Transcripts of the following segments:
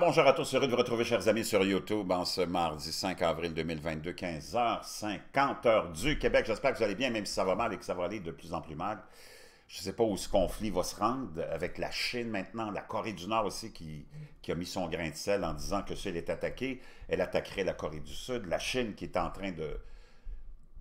bonjour à tous, heureux de vous retrouver, chers amis, sur YouTube en ce mardi 5 avril 2022, 15h50 heure du Québec. J'espère que vous allez bien, même si ça va mal et que ça va aller de plus en plus mal. Je ne sais pas où ce conflit va se rendre avec la Chine maintenant, la Corée du Nord aussi qui, qui a mis son grain de sel en disant que si elle est attaquée, elle attaquerait la Corée du Sud, la Chine qui est en train de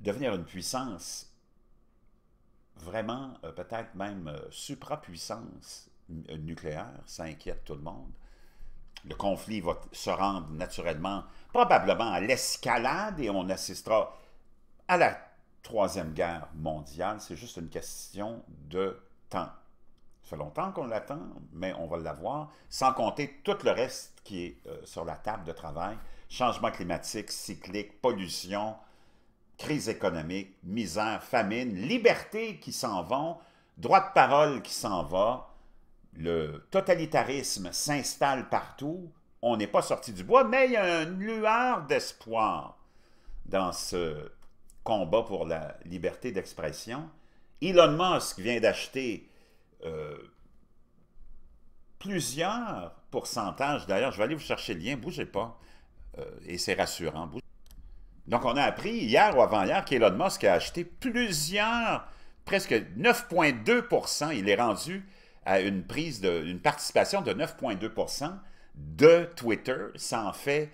devenir une puissance vraiment, euh, peut-être même euh, puissance nucléaire, ça inquiète tout le monde le conflit va se rendre naturellement, probablement à l'escalade, et on assistera à la Troisième Guerre mondiale. C'est juste une question de temps. Ça fait longtemps qu'on l'attend, mais on va l'avoir, sans compter tout le reste qui est euh, sur la table de travail. Changement climatique, cyclique, pollution, crise économique, misère, famine, liberté qui s'en vont, droit de parole qui s'en va, le totalitarisme s'installe partout, on n'est pas sorti du bois, mais il y a une lueur d'espoir dans ce combat pour la liberté d'expression. Elon Musk vient d'acheter euh, plusieurs pourcentages. D'ailleurs, je vais aller vous chercher le lien, bougez pas. Euh, et c'est rassurant. Donc, on a appris hier ou avant-hier qu'Elon Musk a acheté plusieurs, presque 9,2 Il est rendu à une prise de, participation de 9,2 de Twitter. Ça en fait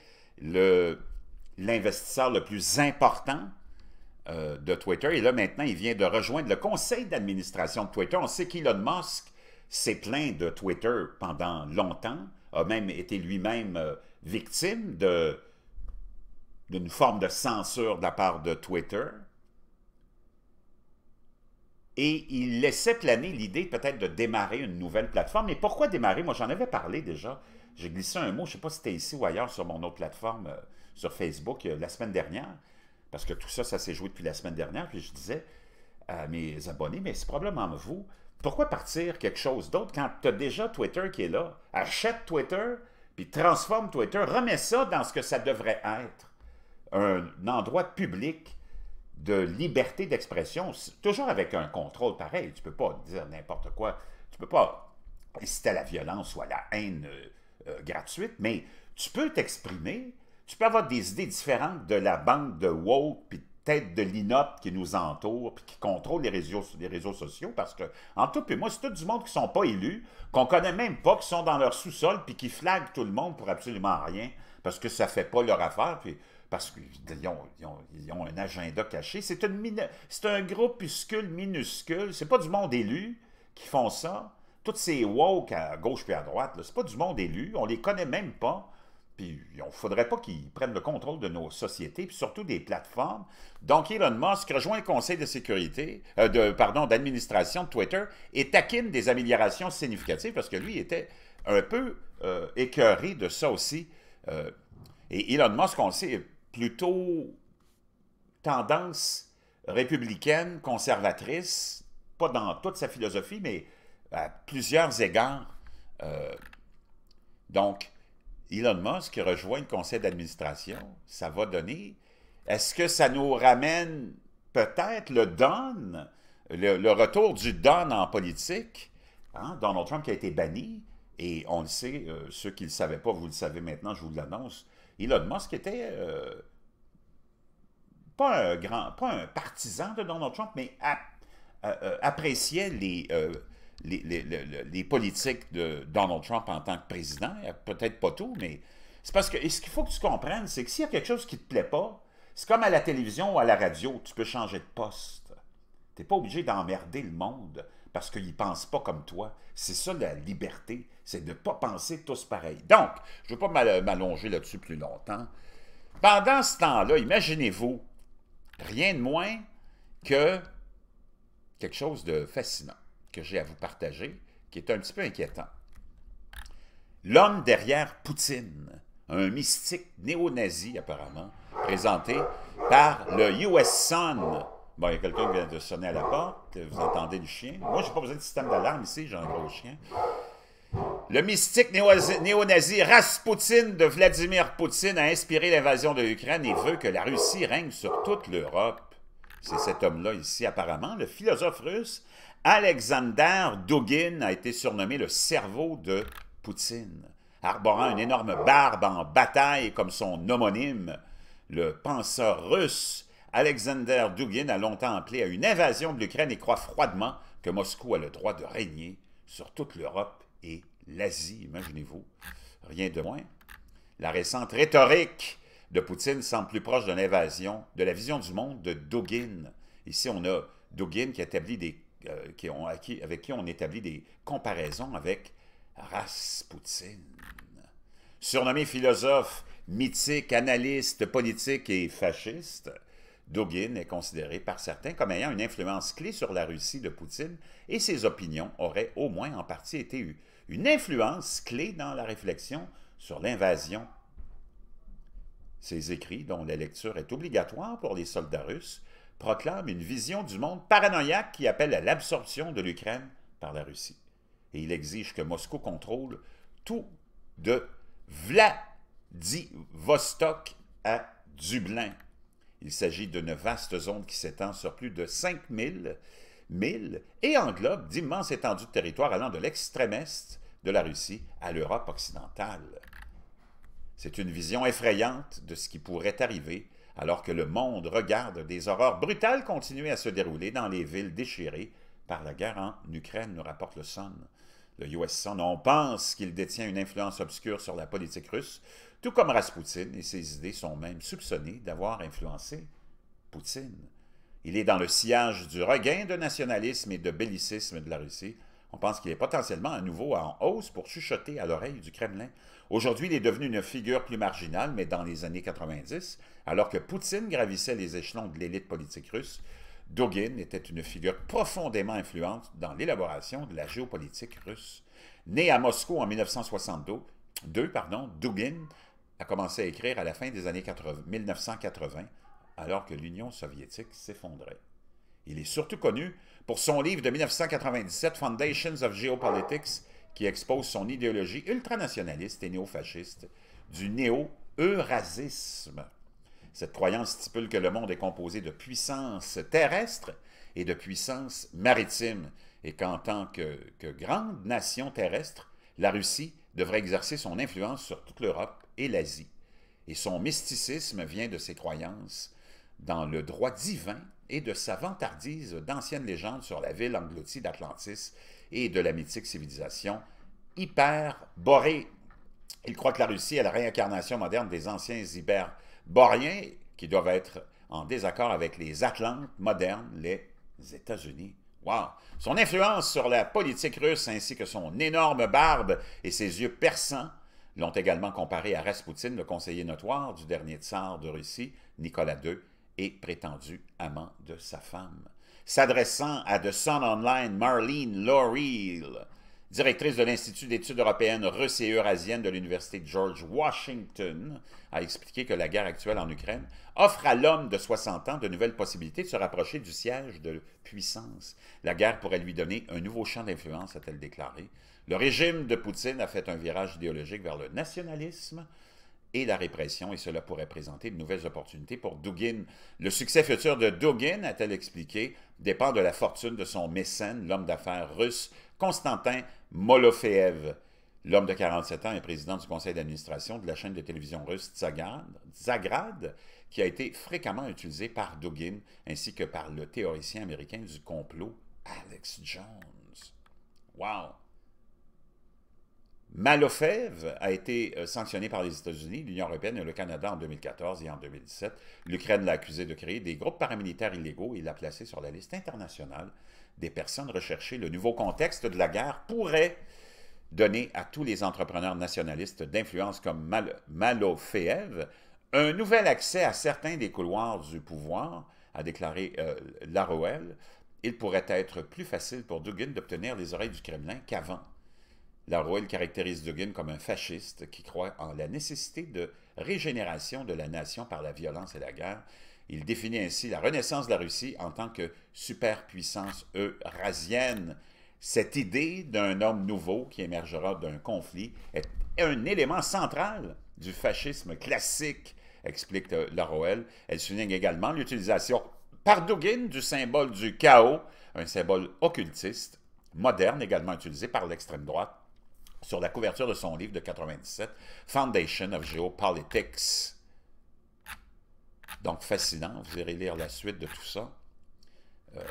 l'investisseur le, plus important euh, de Twitter. Et là, maintenant, il vient de rejoindre le conseil d'administration de Twitter. On sait qu'Elon Musk s'est plaint de Twitter pendant longtemps, a même été lui-même euh, victime d'une forme de censure de la part de Twitter. Et il laissait planer l'idée peut-être de démarrer une nouvelle plateforme. Mais pourquoi démarrer? Moi, j'en avais parlé déjà. J'ai glissé un mot, je ne sais pas si c'était ici ou ailleurs sur mon autre plateforme, euh, sur Facebook, euh, la semaine dernière. Parce que tout ça, ça s'est joué depuis la semaine dernière. Puis je disais à mes abonnés, mais c'est probablement vous. Pourquoi partir quelque chose d'autre quand tu as déjà Twitter qui est là? Achète Twitter, puis transforme Twitter, remets ça dans ce que ça devrait être. Un endroit public de liberté d'expression, toujours avec un contrôle pareil. Tu ne peux pas dire n'importe quoi. Tu ne peux pas inciter à la violence ou à la haine euh, euh, gratuite, mais tu peux t'exprimer, tu peux avoir des idées différentes de la bande de woke puis tête de l'inop qui nous entoure puis qui contrôle les réseaux, les réseaux sociaux parce que, en tout et moi, c'est tout du monde qui ne sont pas élus, qu'on ne connaît même pas, qui sont dans leur sous-sol puis qui flaguent tout le monde pour absolument rien parce que ça ne fait pas leur affaire. Puis parce qu'ils ont, un agenda caché. C'est un groupuscule minuscule. C'est pas du monde élu qui font ça. Toutes ces woke à gauche puis à droite, c'est pas du monde élu. On les connaît même pas. Puis il ne faudrait pas qu'ils prennent le contrôle de nos sociétés, puis surtout des plateformes. Donc Elon Musk rejoint le conseil de sécurité, euh, pardon, d'administration de Twitter et taquine des améliorations significatives parce que lui était un peu euh, écœuré de ça aussi. Euh, et Elon Musk, on le sait, plutôt tendance républicaine, conservatrice, pas dans toute sa philosophie, mais à plusieurs égards. Euh, donc, Elon Musk rejoint le conseil d'administration, ça va donner. Est-ce que ça nous ramène peut-être le don, le, retour du don en politique? Hein, Donald Trump qui a été banni, et on le sait, euh, ceux qui ne le savaient pas, vous le savez maintenant, je vous l'annonce, Elon Musk était euh, pas, un grand, pas partisan de Donald Trump, mais euh, euh, appréciait les, les, politiques de Donald Trump en tant que président. Peut-être pas tout, mais c'est parce que ce qu'il faut que tu comprennes, c'est que s'il y a quelque chose qui te plaît pas, c'est comme à la télévision ou à la radio, tu peux changer de poste. Tu n'es pas obligé d'emmerder le monde parce qu'ils ne pensent pas comme toi. C'est ça la liberté, c'est de ne pas penser tous pareil. Donc, je ne veux pas m'allonger là-dessus plus longtemps. Pendant ce temps-là, imaginez-vous rien de moins que quelque chose de fascinant que j'ai à vous partager, qui est un petit peu inquiétant. L'homme derrière Poutine, un mystique néo-nazi apparemment, présenté par le US Sun Bon, il y a quelqu'un qui vient de sonner à la porte, vous entendez du chien. Moi, j'ai pas besoin de système d'alarme ici, j'ai un gros chien. Le mystique néo-nazi Rasputin de Vladimir Poutine a inspiré l'invasion de l'Ukraine et veut que la Russie règne sur toute l'Europe. C'est cet homme-là ici, apparemment. Le philosophe russe Alexander Dugin a été surnommé le cerveau de Poutine, arborant une énorme barbe en bataille comme son homonyme. Le penseur russe Alexander Dugin a longtemps appelé à une invasion de l'Ukraine et croit froidement que Moscou a le droit de régner sur toute l'Europe et l'Asie, imaginez-vous. Rien de moins. La récente rhétorique de Poutine semble plus proche de l'invasion, de la vision du monde de Dugin. Ici, on a Dugin qui établit des, euh, qui ont, avec qui on établit des comparaisons avec Rasputin. Surnommé philosophe, mythique, analyste, politique et fasciste, Dugin est considéré par certains comme ayant une influence clé sur la Russie de Poutine et ses opinions auraient au moins en partie été une influence clé dans la réflexion sur l'invasion. Ses écrits, dont la lecture est obligatoire pour les soldats russes, proclament une vision du monde paranoïaque qui appelle à l'absorption de l'Ukraine par la Russie. Et il exige que Moscou contrôle tout de Vladivostok à Dublin, il s'agit d'une vaste zone qui s'étend sur plus de 5000 milles et englobe d'immenses étendues de territoire allant de l'extrême est de la Russie à l'Europe occidentale. C'est une vision effrayante de ce qui pourrait arriver alors que le monde regarde des horreurs brutales continuer à se dérouler dans les villes déchirées par la guerre en Ukraine, nous rapporte le Sun. Le US Sun, on pense qu'il détient une influence obscure sur la politique russe tout comme Rasputin, et ses idées sont même soupçonnées d'avoir influencé Poutine. Il est dans le sillage du regain de nationalisme et de bellicisme de la Russie. On pense qu'il est potentiellement à nouveau en hausse pour chuchoter à l'oreille du Kremlin. Aujourd'hui, il est devenu une figure plus marginale, mais dans les années 90, alors que Poutine gravissait les échelons de l'élite politique russe, Dugin était une figure profondément influente dans l'élaboration de la géopolitique russe. Né à Moscou en 1962, deux, Dugin a commencé à écrire à la fin des années 1980, alors que l'Union soviétique s'effondrait. Il est surtout connu pour son livre de 1997, Foundations of Geopolitics, qui expose son idéologie ultranationaliste et néofasciste du néo-eurasisme. Cette croyance stipule que le monde est composé de puissances terrestres et de puissances maritimes, et qu'en tant que grande nation terrestre, la Russie devrait exercer son influence sur toute l'Europe et l'Asie, et son mysticisme vient de ses croyances dans le droit divin et de sa vantardise d'anciennes légendes sur la ville engloutie d'Atlantis et de la mythique civilisation hyperborée. Il croit que la Russie est la réincarnation moderne des anciens hyperboriens qui doivent être en désaccord avec les Atlantes modernes, les États-Unis. Son influence sur la politique russe ainsi que son énorme barbe et ses yeux perçants l'ont également comparé à Raspoutine, le conseiller notoire du dernier tsar de Russie, Nicolas II, et prétendu amant de sa femme. S'adressant à The Sun Online, Marlene L'Oreal directrice de l'Institut d'études européennes russes et eurasiennes de l'Université George Washington, a expliqué que la guerre actuelle en Ukraine offre à l'homme de 60 ans de nouvelles possibilités de se rapprocher du siège de puissance. La guerre pourrait lui donner un nouveau champ d'influence, a-t-elle déclaré. Le régime de Poutine a fait un virage idéologique vers le nationalisme, et la répression, et cela pourrait présenter de nouvelles opportunités pour Dugin. Le succès futur de Dugin, a-t-elle expliqué, dépend de la fortune de son mécène, l'homme d'affaires russe Konstantin Molofeev. L'homme de 47 ans est président du conseil d'administration de la chaîne de télévision russe Zagrad, qui a été fréquemment utilisé par Dugin ainsi que par le théoricien américain du complot Alex Jones. Wow! Malofev a été euh, sanctionné par les États-Unis, l'Union européenne et le Canada en 2014 et en 2017. L'Ukraine l'a accusé de créer des groupes paramilitaires illégaux et l'a placé sur la liste internationale des personnes recherchées. Le nouveau contexte de la guerre pourrait donner à tous les entrepreneurs nationalistes d'influence comme Mal un nouvel accès à certains des couloirs du pouvoir, a déclaré euh, Il pourrait être plus facile pour Dugin d'obtenir les oreilles du Kremlin qu'avant. La caractérise Dugin comme un fasciste qui croit en la nécessité de régénération de la nation par la violence et la guerre. Il définit ainsi la renaissance de la Russie en tant que superpuissance eurasienne. Cette idée d'un homme nouveau qui émergera d'un conflit est un élément central du fascisme classique, explique Laroel. Elle souligne également l'utilisation par Dugin du symbole du chaos, un symbole occultiste, moderne également utilisé par l'extrême droite sur la couverture de son livre de 97, Foundation of Geopolitics. Donc, fascinant. Vous irez lire la suite de tout ça. Euh,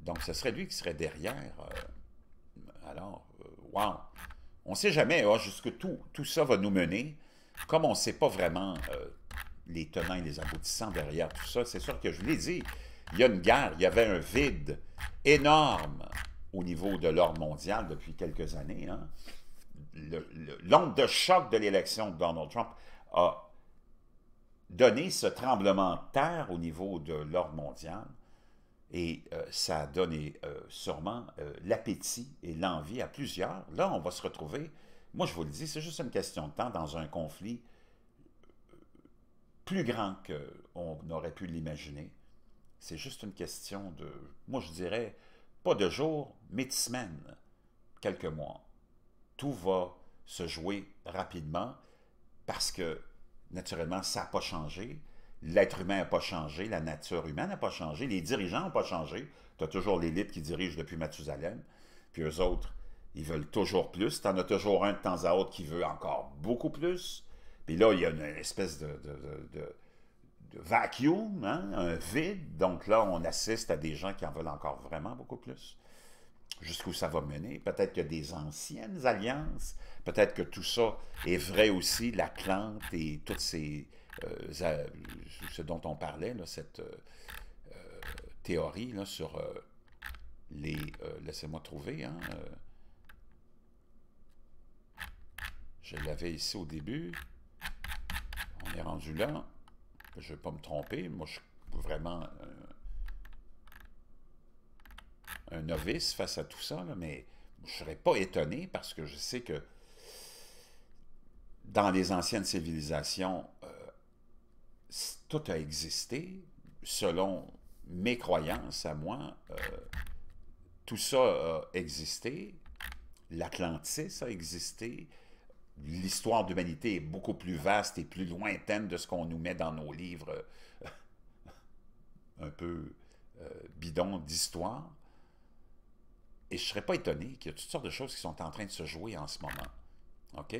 donc, ce serait lui qui serait derrière. Euh, alors, euh, wow! On ne sait jamais oh, tout, tout ça va nous mener. Comme on ne sait pas vraiment les tenants et les aboutissants derrière tout ça, c'est sûr que je vous l'ai dit, il y a une guerre, il y avait un vide énorme au niveau de l'ordre mondial depuis quelques années. Hein l'onde de choc de l'élection de Donald Trump a donné ce tremblement de terre au niveau de l'ordre mondial et euh, ça a donné euh, sûrement euh, l'appétit et l'envie à plusieurs. Là, on va se retrouver, moi je vous le dis, c'est juste une question de temps dans un conflit plus grand qu'on aurait pu l'imaginer. C'est juste une question de, moi je dirais, pas de jours, mais de semaines, quelques mois tout va se jouer rapidement parce que, naturellement, ça n'a pas changé. L'être humain n'a pas changé, la nature humaine n'a pas changé, les dirigeants n'ont pas changé. Tu as toujours l'élite qui dirige depuis Mathusalem, puis eux autres, ils veulent toujours plus. Tu en as toujours un de temps à autre qui veut encore beaucoup plus. Puis là, il y a une espèce de, de, vacuum, hein, un vide. Donc là, on assiste à des gens qui en veulent encore vraiment beaucoup plus jusqu'où ça va mener. Peut-être qu'il y a des anciennes alliances. Peut-être que tout ça est vrai aussi, la plante et toutes ces... Euh, ce dont on parlait, cette euh, euh, théorie sur les... Laissez-moi trouver, hein, Je l'avais ici au début. On est rendu là. Je ne vais pas me tromper. Moi, je peux vraiment un novice face à tout ça, mais je ne serais pas étonné parce que je sais que dans les anciennes civilisations, euh, tout a existé. Selon mes croyances à moi, euh, tout ça a existé. L'Atlantis a existé. L'histoire de l'humanité est beaucoup plus vaste et plus lointaine de ce qu'on nous met dans nos livres euh, un peu bidons d'histoire. Et je ne serais pas étonné qu'il y a toutes sortes de choses qui sont en train de se jouer en ce moment. OK?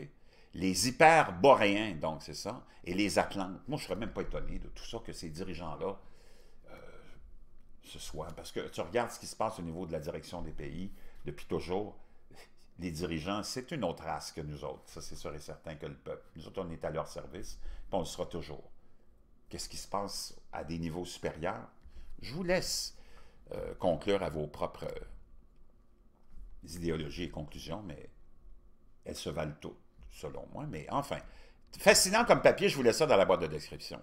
Les hyperboréens, donc, c'est ça, et les Atlantes. Moi, je ne serais même pas étonné de tout ça que ces dirigeants-là se euh, soient. Parce que tu regardes ce qui se passe au niveau de la direction des pays depuis toujours. Les dirigeants, c'est une autre race que nous autres. Ça, c'est sûr et certain que le peuple. Nous autres, on est à leur service, puis on le sera toujours. Qu'est-ce qui se passe à des niveaux supérieurs? Je vous laisse euh, conclure à vos propres idéologies et conclusions, mais elles se valent toutes, selon moi. Mais enfin, fascinant comme papier, je vous laisse ça dans la boîte de description.